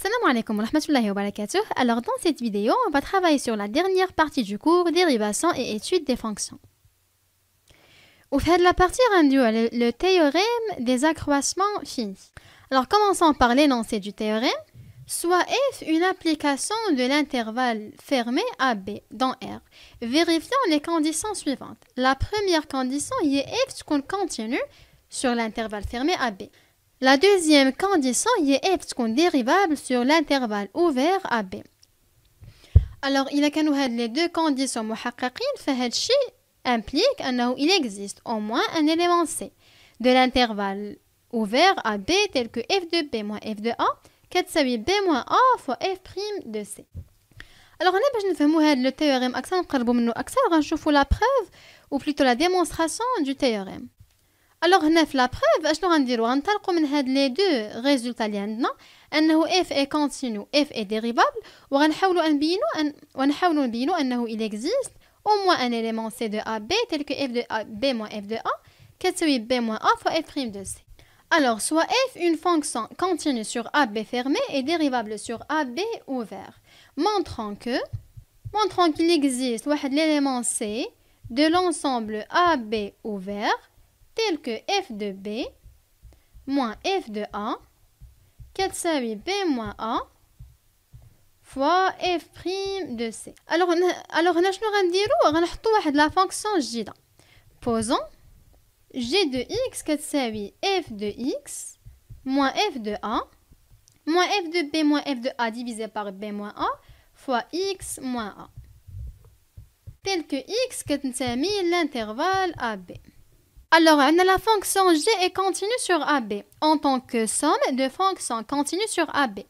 Salam alaikum wa rahmatullahi wa barakatuh. Alors dans cette vidéo, on va travailler sur la dernière partie du cours dérivation et étude des fonctions. Au fait de la partie rendue, le, le théorème des accroissements finis. Alors commençons par l'énoncé du théorème. Soit f une application de l'intervalle fermé AB dans R. Vérifions les conditions suivantes. La première condition est f continue sur l'intervalle fermé AB. La deuxième condition y est تكون dérivable sur l'intervalle ouvert à B. Alors, il y a les deux conditions محققين implique qu'il il existe au moins un élément C de l'intervalle ouvert à B tel que f de B moins f de A كتساوي B moins A fois f prime de C. Alors, nous باش نفهموا le théorème تيوريم Nous on a la preuve ou plutôt la démonstration du théorème. الوغ هنا في لا بروف اشنو dire غنطلقوا من هاد لي دو ريزولتا اللي عندنا انه F est كونتينيو اف اي ديريفابل وغنحاولوا نبينو أن ونحاولوا نبينو انه il existe au moins un élément C de AB tel que f de A, B moins f de A كتساوي B moins A fois f prime de C. Alors, soit f, une fonction continue sur AB fermé et dérivable sur AB ouvert, que, montrant qu'il existe l'élément C de l'ensemble AB ouvert Tel que f de b moins f de a, 4b moins a, fois f prime de c. Alors, nous allons dire que nous allons la fonction g. Posons g de x, 4b f de x, moins f de a, moins f de b moins f de a divisé par b moins a, fois x moins a. Tel que x, 4b, l'intervalle AB. b. Alors, euh, la fonction g est continue sur AB en tant que somme de fonctions continues sur AB.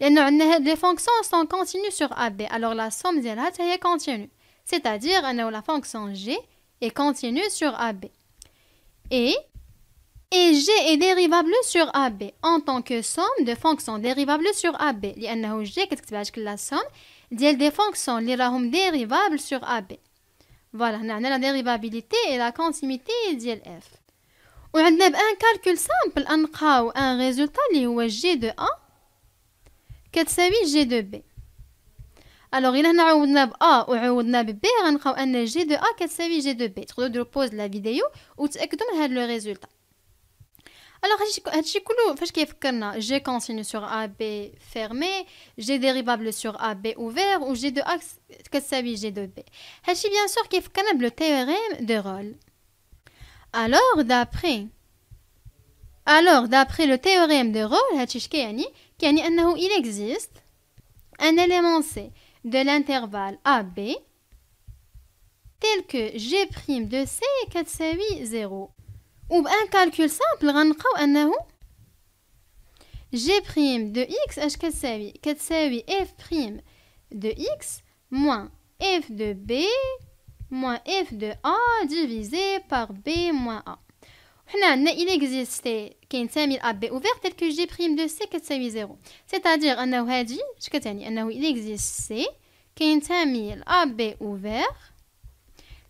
Euh, les fonctions sont continues sur AB, alors la somme de la est continue. C'est-à-dire, euh, la fonction g est continue sur AB. Et, et g est dérivable sur AB en tant que somme de fonctions dérivables sur AB. لأنه g, qu'est-ce que la somme des fonctions dérivables sur AB. Voilà, nous a la dérivabilité et la continuité de f. On a un calcul simple, on a un résultat qui est g de A est g de B. Alors, il a un A ou B, on a g de A est g de B. la vidéo ou le résultat. Alors, j'ai consigne sur AB fermé, j'ai dérivable sur AB ouvert, ou j'ai de axe, que ça j'ai de B. J'ai bien sûr qu'il faut le théorème de Rolle. Alors, d'après. Alors, d'après le théorème de Rolle, il existe un élément C de l'intervalle AB tel que G' de C, 4 0. Ou un calcul simple, on va G de x h f de x moins f de b moins f de a divisé par b moins a. On a il existe quinze mille ab ouvert tel que g de c C'est-à-dire, on a dit que c'est-à-dire, mille ab ouvert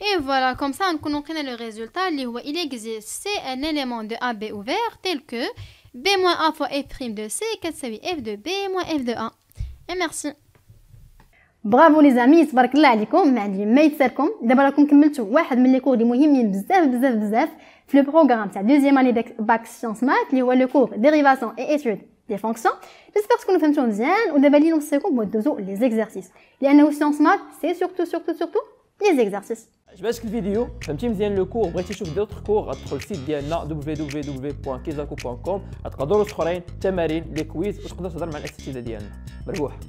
Et voilà, comme ça, on connaît le résultat. Il existe un élément de AB ouvert tel que B moins A fois F prime de C, qui est c'est F de B moins F de A. Et merci. Bravo les amis, c'est parce je vous avez dit, mais vous D'abord, vous avez dit, un des Le vous avez dit, deuxième année de bac sciences maths, qui est le cours dérivation et études des fonctions. J'espère que vous avez dit, bien, et d'abord, vous avez dit, nous allons faire les exercices. Les années sciences math, c'est surtout, surtout, surtout, les exercices. عجباتك الفيديو فهمتي مزيان لو كور بغيتي تشوف دوطخ كور غتدخل للسيت ديالنا www.kizaku.com غتقدروا تختارين التمارين لي كويز وتقدر تهضر مع الاساتذه ديالنا مربوح